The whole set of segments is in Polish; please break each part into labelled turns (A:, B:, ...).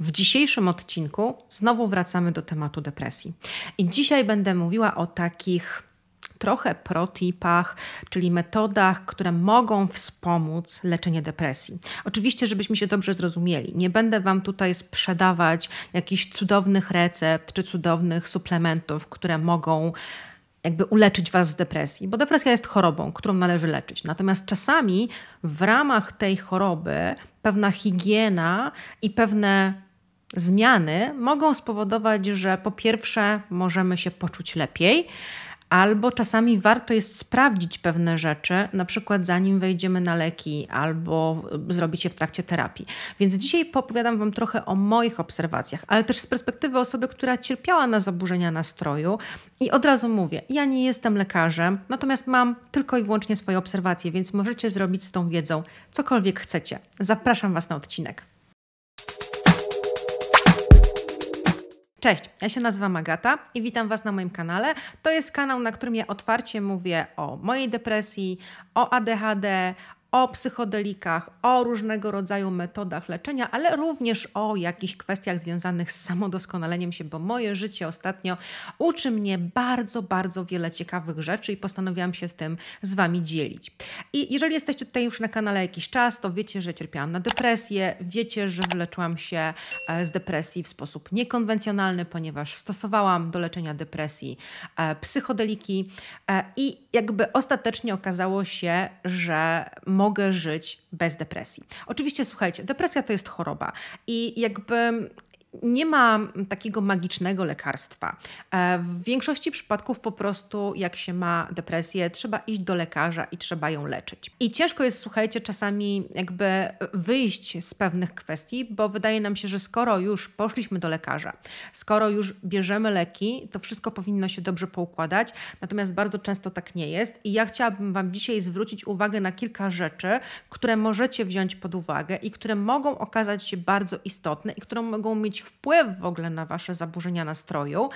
A: W dzisiejszym odcinku znowu wracamy do tematu depresji. I dzisiaj będę mówiła o takich trochę protipach, czyli metodach, które mogą wspomóc leczenie depresji. Oczywiście, żebyśmy się dobrze zrozumieli, nie będę Wam tutaj sprzedawać jakichś cudownych recept czy cudownych suplementów, które mogą jakby uleczyć Was z depresji, bo depresja jest chorobą, którą należy leczyć. Natomiast czasami w ramach tej choroby pewna higiena i pewne zmiany mogą spowodować, że po pierwsze możemy się poczuć lepiej, albo czasami warto jest sprawdzić pewne rzeczy, na przykład zanim wejdziemy na leki, albo zrobić je w trakcie terapii. Więc dzisiaj opowiadam Wam trochę o moich obserwacjach, ale też z perspektywy osoby, która cierpiała na zaburzenia nastroju. I od razu mówię, ja nie jestem lekarzem, natomiast mam tylko i wyłącznie swoje obserwacje, więc możecie zrobić z tą wiedzą cokolwiek chcecie. Zapraszam Was na odcinek. Cześć, ja się nazywam Agata i witam Was na moim kanale. To jest kanał, na którym ja otwarcie mówię o mojej depresji, o ADHD, o psychodelikach, o różnego rodzaju metodach leczenia, ale również o jakichś kwestiach związanych z samodoskonaleniem się, bo moje życie ostatnio uczy mnie bardzo, bardzo wiele ciekawych rzeczy i postanowiłam się tym z Wami dzielić. I jeżeli jesteście tutaj już na kanale jakiś czas, to wiecie, że cierpiałam na depresję, wiecie, że wyleczyłam się e, z depresji w sposób niekonwencjonalny, ponieważ stosowałam do leczenia depresji e, psychodeliki e, i jakby ostatecznie okazało się, że mogę żyć bez depresji. Oczywiście, słuchajcie, depresja to jest choroba i jakby nie ma takiego magicznego lekarstwa. E, w większości przypadków po prostu, jak się ma depresję, trzeba iść do lekarza i trzeba ją leczyć. I ciężko jest, słuchajcie, czasami jakby wyjść z pewnych kwestii, bo wydaje nam się, że skoro już poszliśmy do lekarza, skoro już bierzemy leki, to wszystko powinno się dobrze poukładać. Natomiast bardzo często tak nie jest. I ja chciałabym Wam dzisiaj zwrócić uwagę na kilka rzeczy, które możecie wziąć pod uwagę i które mogą okazać się bardzo istotne i które mogą mieć wpływ w ogóle na wasze zaburzenia nastroju.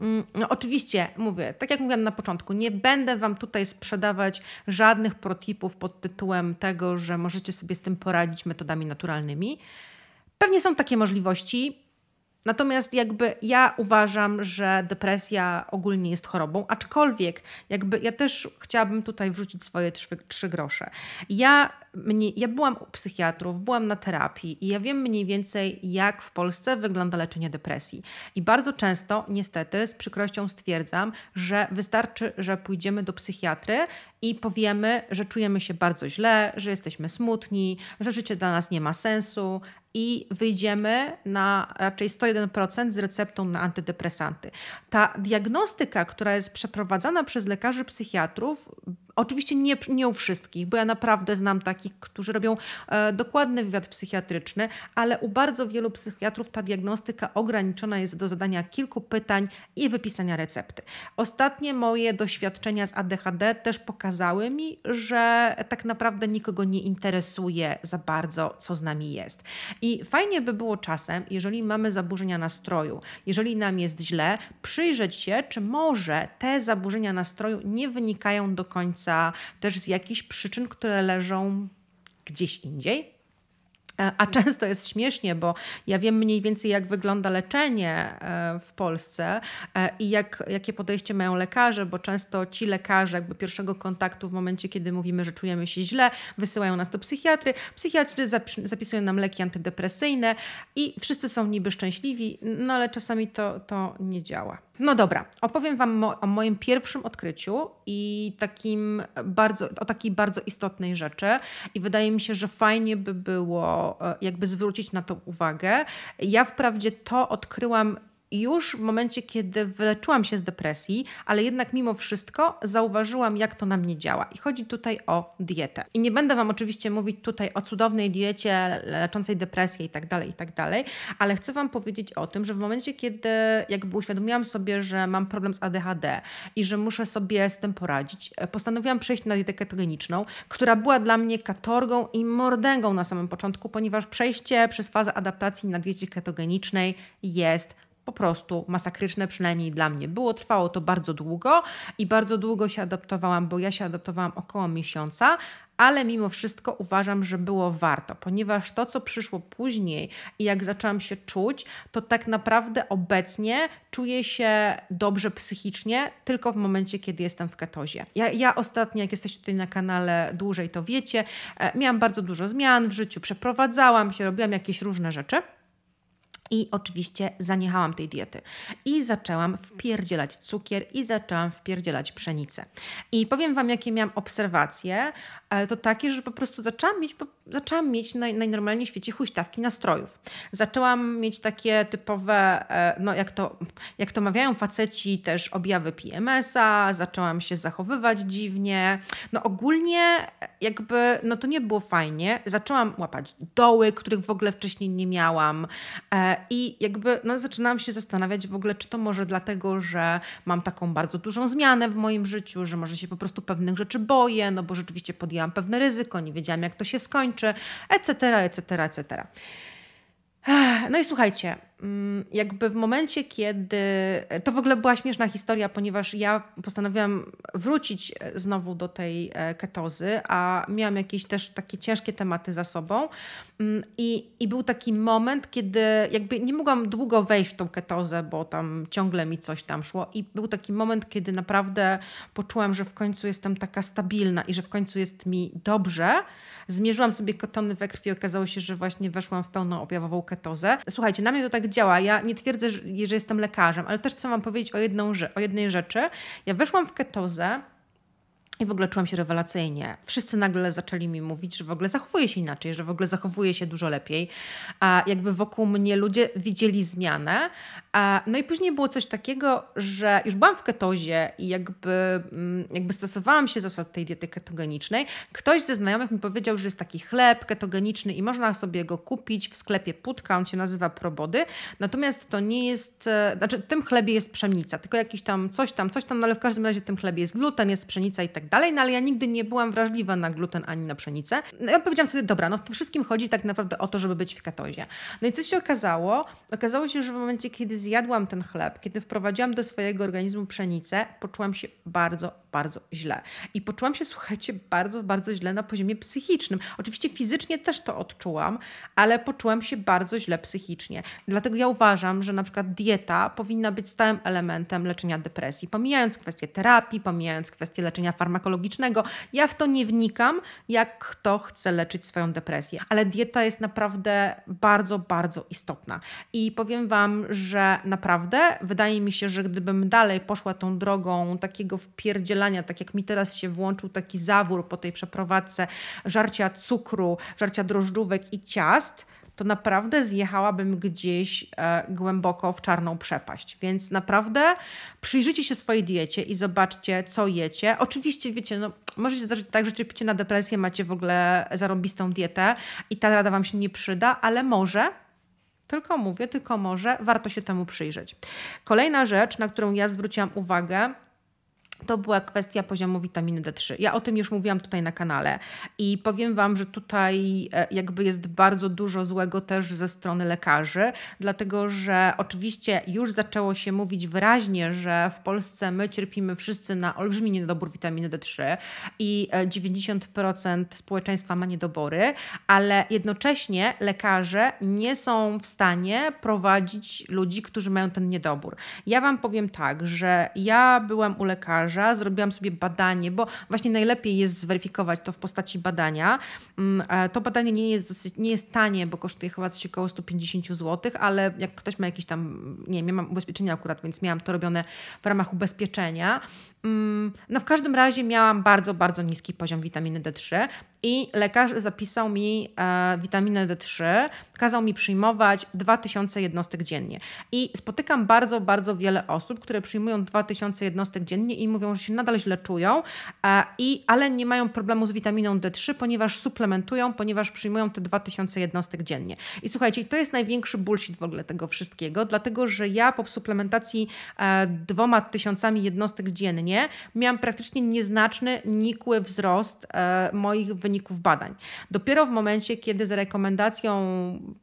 A: Mm, no, oczywiście, mówię, tak jak mówiłam na początku, nie będę Wam tutaj sprzedawać żadnych protipów pod tytułem tego, że możecie sobie z tym poradzić metodami naturalnymi. Pewnie są takie możliwości, Natomiast jakby ja uważam, że depresja ogólnie jest chorobą, aczkolwiek jakby ja też chciałabym tutaj wrzucić swoje trzy, trzy grosze. Ja ja byłam u psychiatrów, byłam na terapii i ja wiem mniej więcej, jak w Polsce wygląda leczenie depresji. I bardzo często, niestety, z przykrością stwierdzam, że wystarczy, że pójdziemy do psychiatry i powiemy, że czujemy się bardzo źle, że jesteśmy smutni, że życie dla nas nie ma sensu i wyjdziemy na raczej 101% z receptą na antydepresanty. Ta diagnostyka, która jest przeprowadzana przez lekarzy psychiatrów, Oczywiście nie, nie u wszystkich, bo ja naprawdę znam takich, którzy robią e, dokładny wywiad psychiatryczny, ale u bardzo wielu psychiatrów ta diagnostyka ograniczona jest do zadania kilku pytań i wypisania recepty. Ostatnie moje doświadczenia z ADHD też pokazały mi, że tak naprawdę nikogo nie interesuje za bardzo, co z nami jest. I fajnie by było czasem, jeżeli mamy zaburzenia nastroju, jeżeli nam jest źle, przyjrzeć się, czy może te zaburzenia nastroju nie wynikają do końca końca, też z jakichś przyczyn, które leżą gdzieś indziej. E, a często jest śmiesznie, bo ja wiem mniej więcej, jak wygląda leczenie e, w Polsce e, i jak, jakie podejście mają lekarze, bo często ci lekarze, jakby pierwszego kontaktu, w momencie, kiedy mówimy, że czujemy się źle, wysyłają nas do psychiatry. Psychiatry zapisują nam leki antydepresyjne i wszyscy są niby szczęśliwi, no ale czasami to, to nie działa. No dobra, opowiem Wam o moim pierwszym odkryciu i takim bardzo, o takiej bardzo istotnej rzeczy. I wydaje mi się, że fajnie by było E, jakby zwrócić na to uwagę. Ja wprawdzie to odkryłam i już w momencie, kiedy wyleczyłam się z depresji, ale jednak mimo wszystko zauważyłam, jak to na mnie działa. I chodzi tutaj o dietę. I nie będę Wam oczywiście mówić tutaj o cudownej diecie leczącej depresję i tak dalej, i tak dalej, ale chcę Wam powiedzieć o tym, że w momencie, kiedy jakby uświadomiłam sobie, że mam problem z ADHD i że muszę sobie z tym poradzić, e, postanowiłam przejść na dietę ketogeniczną, która była dla mnie katorgą i mordęgą na samym początku, ponieważ przejście przez fazę adaptacji na diecie ketogenicznej jest po prostu masakryczne, przynajmniej dla mnie było. Trwało to bardzo długo i bardzo długo się adaptowałam, bo ja się adaptowałam około miesiąca, ale mimo wszystko uważam, że było warto, ponieważ to, co przyszło później i jak zaczęłam się czuć, to tak naprawdę obecnie czuję się dobrze psychicznie tylko w momencie, kiedy jestem w ketozie. Ja, ja ostatnio, jak jesteście tutaj na kanale dłużej, to wiecie, e, miałam bardzo dużo zmian w życiu, przeprowadzałam się, robiłam jakieś różne rzeczy. I oczywiście zaniechałam tej diety. I zaczęłam wpierdzielać cukier i zaczęłam wpierdzielać pszenicę. I powiem Wam, jakie miałam obserwacje, e, to takie, że po prostu zaczęłam mieć, zaczęłam mieć naj, najnormalniej w świecie huśtawki nastrojów. Zaczęłam mieć takie typowe, e, no jak to, jak to mawiają faceci, też objawy PMS-a, zaczęłam się zachowywać dziwnie. No ogólnie jakby, no to nie było fajnie. Zaczęłam łapać doły, których w ogóle wcześniej nie miałam. E, i jakby no, zaczynałam się zastanawiać w ogóle, czy to może dlatego, że mam taką bardzo dużą zmianę w moim życiu, że może się po prostu pewnych rzeczy boję, no bo rzeczywiście podjęłam pewne ryzyko, nie wiedziałam jak to się skończy, etc., etc., etc. No i słuchajcie, Mm, jakby w momencie, kiedy. To w ogóle była śmieszna historia, ponieważ ja postanowiłam wrócić e, znowu do tej e, ketozy, a miałam jakieś też takie ciężkie tematy za sobą. Mm, I, i był taki moment, kiedy jakby nie mogłam długo wejść w tą ketozę, bo tam ciągle mi coś tam szło. I był taki moment, kiedy naprawdę poczułam, że w końcu jestem taka stabilna i że w końcu jest mi dobrze. Zmierzyłam sobie kotony we krwi, okazało się, że właśnie weszłam w pełną objawową ketozę. Słuchajcie, na mnie to tak działa. Ja nie twierdzę, że, jestem lekarzem, ale też chcę Wam powiedzieć o, jedną, o jednej rzeczy. Ja weszłam w ketozę i w ogóle czułam się rewelacyjnie. Wszyscy nagle zaczęli mi mówić, że w ogóle zachowuję się inaczej, że w ogóle zachowuję się dużo lepiej. A jakby wokół mnie ludzie widzieli zmianę. A, no i później było coś takiego, że już byłam w ketozie i jakby, mm, jakby stosowałam się zasad tej diety ketogenicznej. Ktoś ze znajomych mi powiedział, że jest taki chleb ketogeniczny i można sobie go kupić w sklepie Putka, on się nazywa Probody. Natomiast to nie jest, e, znaczy w tym chlebie jest pszenica, tylko jakiś tam coś tam, coś tam, no ale w każdym razie w tym chlebie jest gluten, jest pszenica i tak dalej, no ale ja nigdy nie byłam wrażliwa na gluten ani na pszenicę. No ja powiedziałam sobie, dobra, no to wszystkim chodzi tak naprawdę o to, żeby być w ketozie. No i co się okazało? Okazało się, że w momencie, kiedy zjadłam ten chleb, kiedy wprowadziłam do swojego organizmu pszenicę, poczułam się bardzo, bardzo źle. I poczułam się, słuchajcie, bardzo, bardzo źle na poziomie psychicznym. Oczywiście fizycznie też to odczułam, ale poczułam się bardzo źle psychicznie. Dlatego ja uważam, że na przykład dieta powinna być stałym elementem leczenia depresji, pomijając kwestie terapii, pomijając kwestie leczenia farmakologicznego, farmakologicznego. Ja w to nie wnikam, jak kto chce leczyć swoją depresję, ale dieta jest naprawdę bardzo, bardzo istotna. I powiem Wam, że naprawdę wydaje mi się, że gdybym dalej poszła tą drogą takiego wpierdzielania, tak jak mi teraz się włączył taki zawór po tej przeprowadzce, żarcia cukru, żarcia drożdżówek i ciast, to naprawdę zjechałabym gdzieś e, głęboko w czarną przepaść. Więc naprawdę przyjrzyjcie się swojej diecie i zobaczcie, co jecie. Oczywiście, wiecie, no, może się zdarzyć tak, że cierpicie na depresję, macie w ogóle zarąbistą dietę i ta rada Wam się nie przyda, ale może tylko mówię, tylko może warto się temu przyjrzeć. Kolejna rzecz, na którą ja zwróciłam uwagę, to była kwestia poziomu witaminy D3. Ja o tym już mówiłam tutaj na kanale i powiem Wam, że tutaj e, jakby jest bardzo dużo złego też ze strony lekarzy, dlatego że oczywiście już zaczęło się mówić wyraźnie, że w Polsce my cierpimy wszyscy na olbrzymi niedobór witaminy D3 i 90% e, społeczeństwa ma niedobory, ale jednocześnie lekarze nie są w stanie prowadzić ludzi, którzy mają ten niedobór. Ja Wam powiem tak, że ja byłam u lekarzy, lekarza, zrobiłam sobie badanie, bo właśnie najlepiej jest zweryfikować to w postaci badania. Mm, e, to badanie nie jest, dosyć, nie jest tanie, bo kosztuje chyba coś około 150 zł, ale jak ktoś ma jakieś tam, nie wiem, mam ubezpieczenie akurat, więc miałam to robione w ramach ubezpieczenia. Mm, no w każdym razie miałam bardzo, bardzo niski poziom witaminy D3 i lekarz zapisał mi e, witaminę D3, kazał mi przyjmować 2000 jednostek dziennie. I spotykam bardzo, bardzo wiele osób, które przyjmują 2000 jednostek dziennie i mówią, mówią, że się nadal źle czują, e, i, ale nie mają problemu z witaminą D3, ponieważ suplementują, ponieważ przyjmują te 2000 jednostek dziennie. I słuchajcie, to jest największy bullshit w ogóle tego wszystkiego, dlatego że ja po suplementacji e, dwoma tysiącami jednostek dziennie miałam praktycznie nieznaczny, nikły wzrost e, moich wyników badań. Dopiero w momencie, kiedy z rekomendacją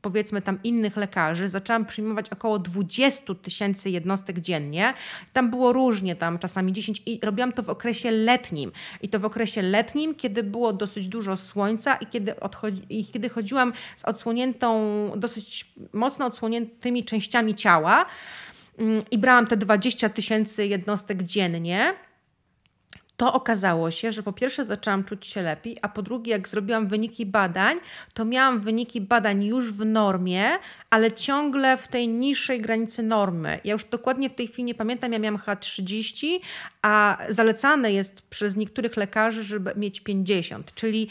A: powiedzmy tam innych lekarzy zaczęłam przyjmować około 20 tysięcy jednostek dziennie, tam było różnie, tam czasami 10 i robiłam to w okresie letnim. I to w okresie letnim, kiedy było dosyć dużo słońca i kiedy, odchodzi, i kiedy chodziłam z odsłoniętą, dosyć mocno odsłoniętymi częściami ciała mm, i brałam te 20 tysięcy jednostek dziennie to okazało się, że po pierwsze zaczęłam czuć się lepiej, a po drugie, jak zrobiłam wyniki badań, to miałam wyniki badań już w normie, ale ciągle w tej niższej granicy normy. Ja już dokładnie w tej chwili nie pamiętam, ja miałam H30, a zalecane jest przez niektórych lekarzy, żeby mieć 50, czyli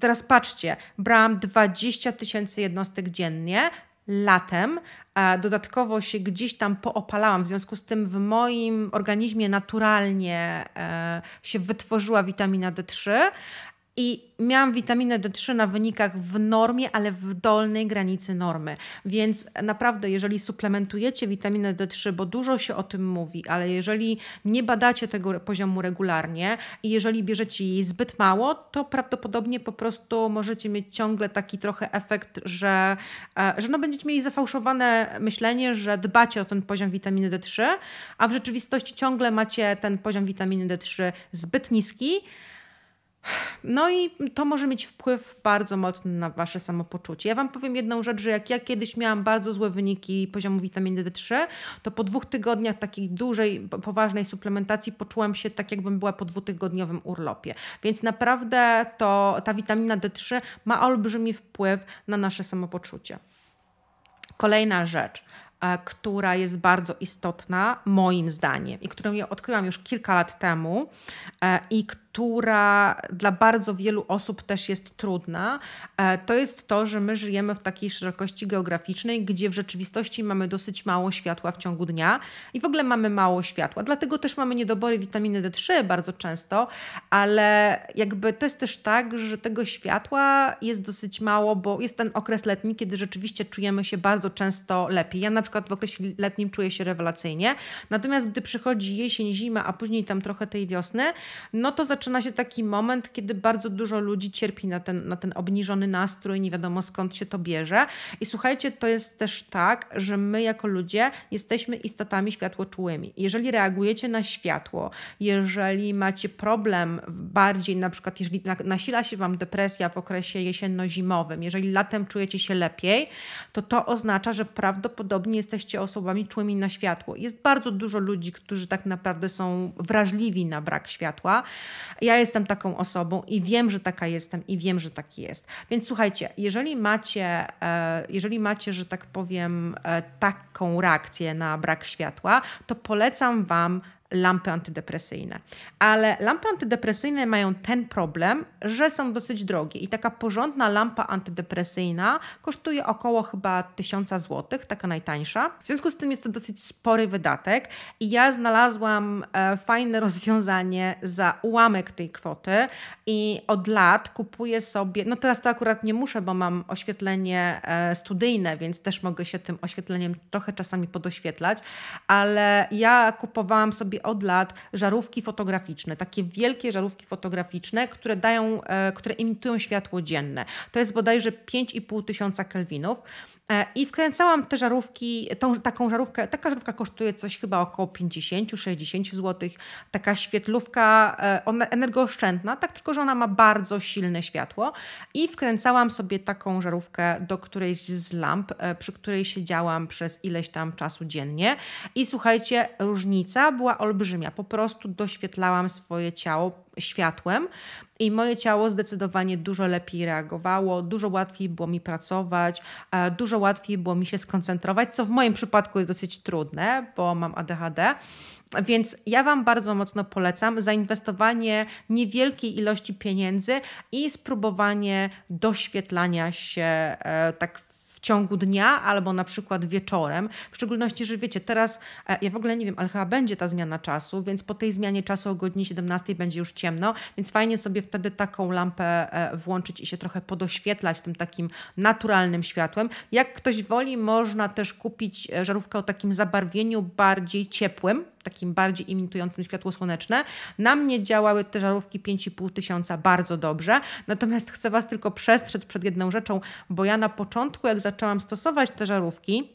A: Teraz patrzcie, brałam 20 tysięcy jednostek dziennie, latem. Dodatkowo się gdzieś tam poopalałam, w związku z tym w moim organizmie naturalnie e, się wytworzyła witamina D3, i miałam witaminę D3 na wynikach w normie, ale w dolnej granicy normy. Więc naprawdę, jeżeli suplementujecie witaminę D3, bo dużo się o tym mówi, ale jeżeli nie badacie tego poziomu regularnie i jeżeli bierzecie jej zbyt mało, to prawdopodobnie po prostu możecie mieć ciągle taki trochę efekt, że, e, że no będziecie mieli zafałszowane myślenie, że dbacie o ten poziom witaminy D3, a w rzeczywistości ciągle macie ten poziom witaminy D3 zbyt niski no i to może mieć wpływ bardzo mocny na wasze samopoczucie. Ja wam powiem jedną rzecz, że jak ja kiedyś miałam bardzo złe wyniki poziomu witaminy D3, to po dwóch tygodniach takiej dużej, poważnej suplementacji poczułam się tak, jakbym była po dwutygodniowym urlopie. Więc naprawdę to ta witamina D3 ma olbrzymi wpływ na nasze samopoczucie. Kolejna rzecz e, która jest bardzo istotna, moim zdaniem, i którą ja odkryłam już kilka lat temu, e, i która dla bardzo wielu osób też jest trudna, e, to jest to, że my żyjemy w takiej szerokości geograficznej, gdzie w rzeczywistości mamy dosyć mało światła w ciągu dnia i w ogóle mamy mało światła. Dlatego też mamy niedobory witaminy D3 bardzo często, ale jakby to jest też tak, że tego światła jest dosyć mało, bo jest ten okres letni, kiedy rzeczywiście czujemy się bardzo często lepiej. Ja na przykład w okresie letnim czuję się rewelacyjnie, natomiast gdy przychodzi jesień, zima, a później tam trochę tej wiosny, no to zaczynamy zaczyna się taki moment, kiedy bardzo dużo ludzi cierpi na ten, na ten obniżony nastrój, nie wiadomo skąd się to bierze. I słuchajcie, to jest też tak, że my jako ludzie jesteśmy istotami światłoczułymi. Jeżeli reagujecie na światło, jeżeli macie problem bardziej, na przykład jeżeli nasila się Wam depresja w okresie jesienno-zimowym, jeżeli latem czujecie się lepiej, to to oznacza, że prawdopodobnie jesteście osobami czułymi na światło. Jest bardzo dużo ludzi, którzy tak naprawdę są wrażliwi na brak światła. Ja jestem taką osobą i wiem, że taka jestem i wiem, że taki jest. Więc słuchajcie, jeżeli macie, e, jeżeli macie, że tak powiem, e, taką reakcję na brak światła, to polecam Wam lampy antydepresyjne. Ale lampy antydepresyjne mają ten problem, że są dosyć drogie i taka porządna lampa antydepresyjna kosztuje około chyba 1000 zł, taka najtańsza. W związku z tym jest to dosyć spory wydatek i ja znalazłam e, fajne rozwiązanie za ułamek tej kwoty i od lat kupuję sobie, no teraz to akurat nie muszę, bo mam oświetlenie e, studyjne, więc też mogę się tym oświetleniem trochę czasami podoświetlać, ale ja kupowałam sobie od lat żarówki fotograficzne, takie wielkie żarówki fotograficzne, które dają, e, które imitują światło dzienne. To jest bodajże 5,5 tysiąca kelwinów. E, I wkręcałam te żarówki, tą, taką żarówkę, taka żarówka kosztuje coś chyba około 50-60 zł, taka świetlówka e, ona energooszczędna, tak tylko, że ona ma bardzo silne światło i wkręcałam sobie taką żarówkę do którejś z lamp, e, przy której siedziałam przez ileś tam czasu dziennie i słuchajcie, różnica była olbrzymia, po prostu doświetlałam swoje ciało światłem i moje ciało zdecydowanie dużo lepiej reagowało, dużo łatwiej było mi pracować, e, dużo łatwiej było mi się skoncentrować, co w moim przypadku jest dosyć trudne, bo mam ADHD. Więc ja Wam bardzo mocno polecam zainwestowanie niewielkiej ilości pieniędzy i spróbowanie doświetlania się e, tak w ciągu dnia albo na przykład wieczorem. W szczególności, że wiecie, teraz e, ja w ogóle nie wiem, ale chyba będzie ta zmiana czasu, więc po tej zmianie czasu o godzinie 17 będzie już ciemno, więc fajnie sobie wtedy taką lampę e, włączyć i się trochę podoświetlać tym takim naturalnym światłem. Jak ktoś woli, można też kupić e, żarówkę o takim zabarwieniu bardziej ciepłym, takim bardziej imitującym światło słoneczne. Na mnie działały te żarówki 5,5 tysiąca bardzo dobrze. Natomiast chcę Was tylko przestrzec przed jedną rzeczą, bo ja na początku, jak zaczęłam stosować te żarówki,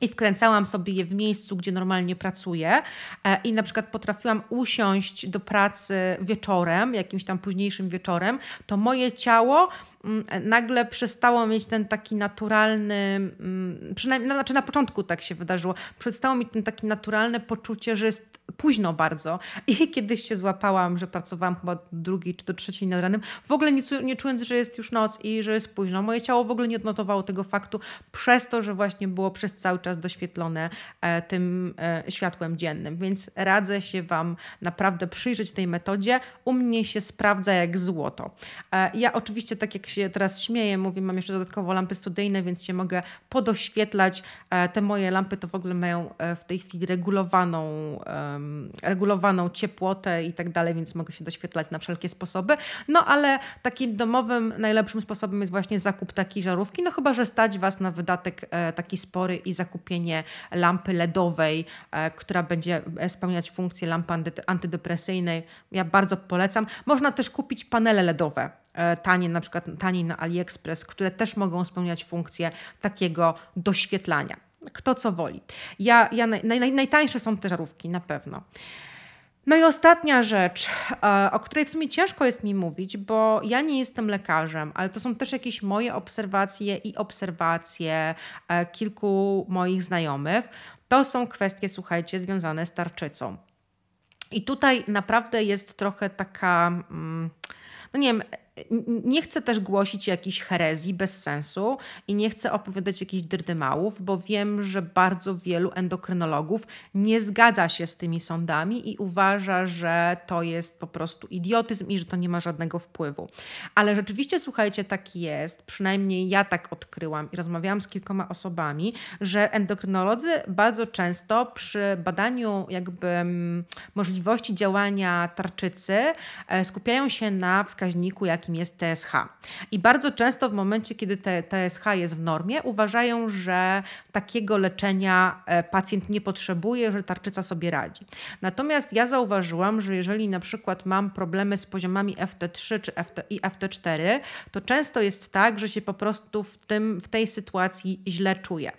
A: i wkręcałam sobie je w miejscu, gdzie normalnie pracuję, e, i na przykład potrafiłam usiąść do pracy wieczorem, jakimś tam późniejszym wieczorem, to moje ciało Mm, e, nagle przestało mieć ten taki naturalny, mm, przynajmniej, no, znaczy na początku tak się wydarzyło, przestało mieć ten taki naturalne poczucie, że jest późno bardzo. I kiedyś się złapałam, że pracowałam chyba drugi czy do trzeciej nad ranem, w ogóle nie, nie czując, że jest już noc i że jest późno. Moje ciało w ogóle nie odnotowało tego faktu, przez to, że właśnie było przez cały czas doświetlone e, tym e, światłem dziennym. Więc radzę się Wam naprawdę przyjrzeć tej metodzie. U mnie się sprawdza jak złoto. E, ja oczywiście, tak jak się teraz śmieję, mówię, mam jeszcze dodatkowo lampy studyjne, więc się mogę podoświetlać. E, te moje lampy to w ogóle mają e, w tej chwili regulowaną e, regulowaną ciepłotę i tak dalej, więc mogę się doświetlać na wszelkie sposoby. No ale takim domowym najlepszym sposobem jest właśnie zakup takiej żarówki, no chyba, że stać Was na wydatek e, taki spory i zakupienie lampy LEDowej, e, która będzie e, spełniać funkcję lampy antydepresyjnej. Ja bardzo polecam. Można też kupić panele LEDowe tanie na przykład taniej na AliExpress, które też mogą spełniać funkcję takiego doświetlania kto co woli. Ja, ja naj, naj, najtańsze są te żarówki, na pewno. No i ostatnia rzecz, e, o której w sumie ciężko jest mi mówić, bo ja nie jestem lekarzem, ale to są też jakieś moje obserwacje i obserwacje e, kilku moich znajomych. To są kwestie, słuchajcie, związane z tarczycą. I tutaj naprawdę jest trochę taka, mm, no nie wiem, nie chcę też głosić jakiejś herezji bez sensu i nie chcę opowiadać jakichś drdymałów, bo wiem, że bardzo wielu endokrynologów nie zgadza się z tymi sądami i uważa, że to jest po prostu idiotyzm i że to nie ma żadnego wpływu. Ale rzeczywiście, słuchajcie, tak jest, przynajmniej ja tak odkryłam i rozmawiałam z kilkoma osobami, że endokrynolodzy bardzo często przy badaniu jakby mm, możliwości działania tarczycy e, skupiają się na wskaźniku, jaki jakim jest TSH. I bardzo często w momencie, kiedy te, TSH jest w normie, uważają, że takiego leczenia e, pacjent nie potrzebuje, że tarczyca sobie radzi. Natomiast ja zauważyłam, że jeżeli na przykład mam problemy z poziomami FT3 czy FT, i FT4, to często jest tak, że się po prostu w, tym, w tej sytuacji źle czuję.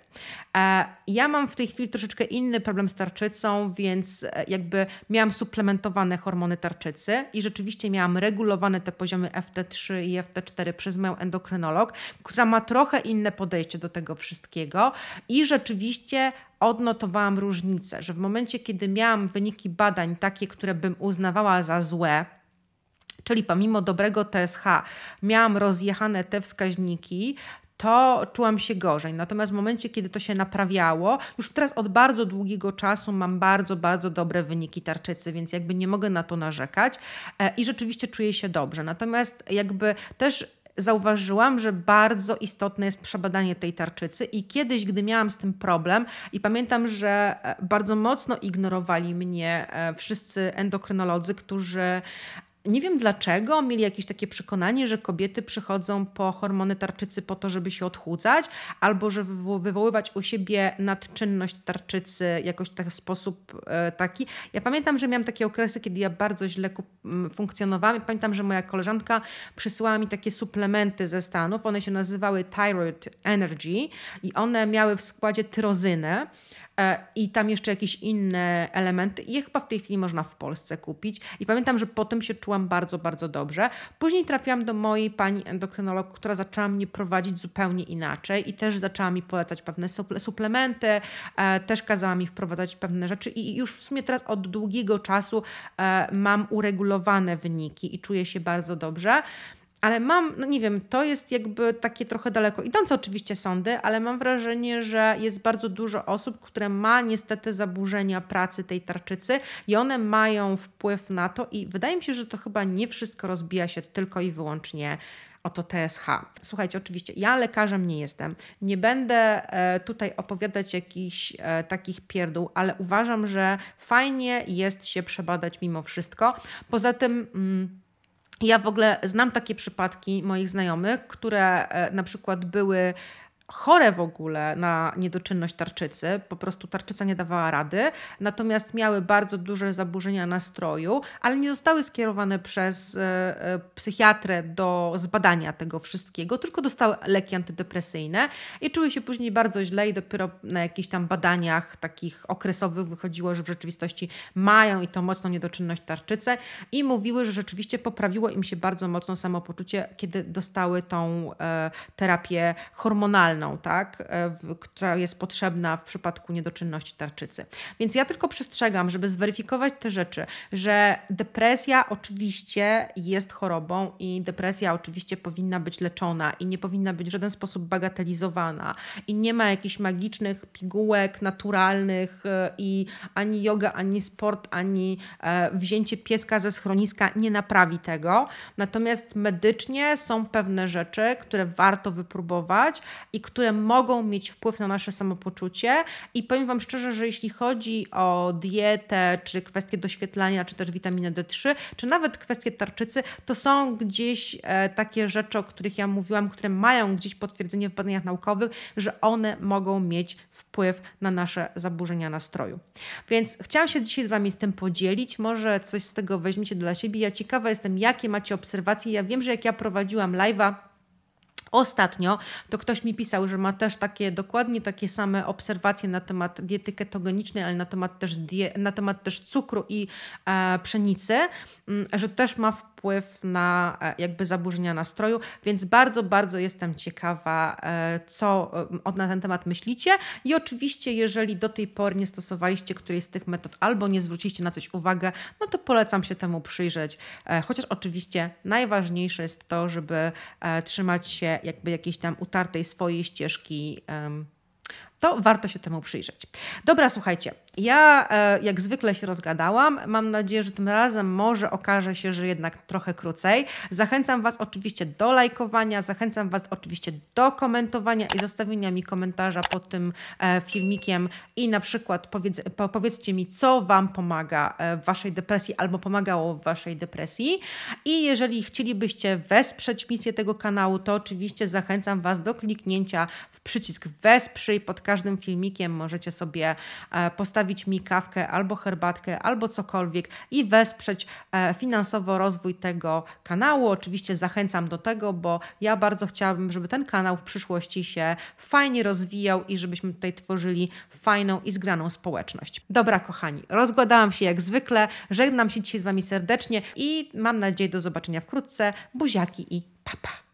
A: E, ja mam w tej chwili troszeczkę inny problem z tarczycą, więc e, jakby miałam suplementowane hormony tarczycy i rzeczywiście miałam regulowane te poziomy FT3 i FT4 przez moją endokrynolog, która ma trochę inne podejście do tego wszystkiego i rzeczywiście odnotowałam różnicę, że w momencie, kiedy miałam wyniki badań takie, które bym uznawała za złe, czyli pomimo dobrego TSH miałam rozjechane te wskaźniki, to czułam się gorzej. Natomiast w momencie, kiedy to się naprawiało, już teraz od bardzo długiego czasu mam bardzo, bardzo dobre wyniki tarczycy, więc jakby nie mogę na to narzekać e, i rzeczywiście czuję się dobrze. Natomiast jakby też zauważyłam, że bardzo istotne jest przebadanie tej tarczycy i kiedyś, gdy miałam z tym problem i pamiętam, że e, bardzo mocno ignorowali mnie e, wszyscy endokrynolodzy, którzy nie wiem dlaczego, mieli jakieś takie przekonanie, że kobiety przychodzą po hormony tarczycy po to, żeby się odchudzać, albo że wywoływać u siebie nadczynność tarczycy jakoś tak w sposób e, taki. Ja pamiętam, że miałam takie okresy, kiedy ja bardzo źle funkcjonowałam. Pamiętam, że moja koleżanka przysyłała mi takie suplementy ze Stanów. One się nazywały Thyroid Energy i one miały w składzie tyrozynę, E, i tam jeszcze jakieś inne elementy. Je chyba w tej chwili można w Polsce kupić. I pamiętam, że po tym się czułam bardzo, bardzo dobrze. Później trafiłam do mojej pani endokrynolog, która zaczęła mnie prowadzić zupełnie inaczej i też zaczęła mi polecać pewne suplementy, e, też kazała mi wprowadzać pewne rzeczy i już w sumie teraz od długiego czasu e, mam uregulowane wyniki i czuję się bardzo dobrze ale mam, no nie wiem, to jest jakby takie trochę daleko idące oczywiście sądy, ale mam wrażenie, że jest bardzo dużo osób, które ma niestety zaburzenia pracy tej tarczycy i one mają wpływ na to i wydaje mi się, że to chyba nie wszystko rozbija się tylko i wyłącznie o to TSH. Słuchajcie, oczywiście ja lekarzem nie jestem. Nie będę e, tutaj opowiadać jakichś e, takich pierdół, ale uważam, że fajnie jest się przebadać mimo wszystko. Poza tym... Mm, ja w ogóle znam takie przypadki moich znajomych, które e, na przykład były chore w ogóle na niedoczynność tarczycy, po prostu tarczyca nie dawała rady, natomiast miały bardzo duże zaburzenia nastroju, ale nie zostały skierowane przez e, e, psychiatrę do zbadania tego wszystkiego, tylko dostały leki antydepresyjne i czuły się później bardzo źle i dopiero na jakichś tam badaniach takich okresowych wychodziło, że w rzeczywistości mają i to mocno niedoczynność tarczycy i mówiły, że rzeczywiście poprawiło im się bardzo mocno samopoczucie, kiedy dostały tą e, terapię hormonalną, minimalną, tak, e, która jest potrzebna w przypadku niedoczynności tarczycy. Więc ja tylko przestrzegam, żeby zweryfikować te rzeczy, że depresja oczywiście jest chorobą i depresja oczywiście powinna być leczona i nie powinna być w żaden sposób bagatelizowana i nie ma jakichś magicznych pigułek naturalnych e, i ani yoga, ani sport, ani e, wzięcie pieska ze schroniska nie naprawi tego. Natomiast medycznie są pewne rzeczy, które warto wypróbować i które mogą mieć wpływ na nasze samopoczucie. I powiem Wam szczerze, że jeśli chodzi o dietę, czy kwestie doświetlania, czy też witaminy D3, czy nawet kwestie tarczycy, to są gdzieś e, takie rzeczy, o których ja mówiłam, które mają gdzieś potwierdzenie w badaniach naukowych, że one mogą mieć wpływ na nasze zaburzenia nastroju. Więc chciałam się dzisiaj z Wami z tym podzielić. Może coś z tego weźmiecie dla siebie. Ja ciekawa jestem, jakie macie obserwacje. Ja wiem, że jak ja prowadziłam live'a, ostatnio, to ktoś mi pisał, że ma też takie dokładnie takie same obserwacje na temat diety ketogenicznej, ale na temat też, die, na temat też cukru i e, pszenicy, mm, że też ma wpływ wpływ na e, jakby zaburzenia nastroju, więc bardzo, bardzo jestem ciekawa, e, co e, na ten temat myślicie. I oczywiście, jeżeli do tej pory nie stosowaliście którejś z tych metod albo nie zwróciliście na coś uwagę, no to polecam się temu przyjrzeć. Chociaż oczywiście najważniejsze jest to, żeby trzymać się jakby jakiejś tam utartej swojej ścieżki to warto się temu przyjrzeć. Dobra, słuchajcie, ja e, jak zwykle się rozgadałam. Mam nadzieję, że tym razem może okaże się, że jednak trochę krócej. Zachęcam Was oczywiście do lajkowania, zachęcam Was oczywiście do komentowania i zostawienia mi komentarza pod tym e, filmikiem i na przykład powiedz, powiedzcie mi, co Wam pomaga e, w Waszej depresji albo pomagało w Waszej depresji. I jeżeli chcielibyście wesprzeć misję tego kanału, to oczywiście zachęcam Was do kliknięcia w przycisk wesprzyj. Pod każdym filmikiem możecie sobie postawić postawić mi kawkę albo herbatkę, albo cokolwiek i wesprzeć e, finansowo rozwój tego kanału. Oczywiście zachęcam do tego, bo ja bardzo chciałabym, żeby ten kanał w przyszłości się fajnie rozwijał i żebyśmy tutaj tworzyli fajną i zgraną społeczność. Dobra, kochani, rozgładałam się jak zwykle. Żegnam się dzisiaj z Wami serdecznie i mam nadzieję do zobaczenia wkrótce. Buziaki i papa. Pa.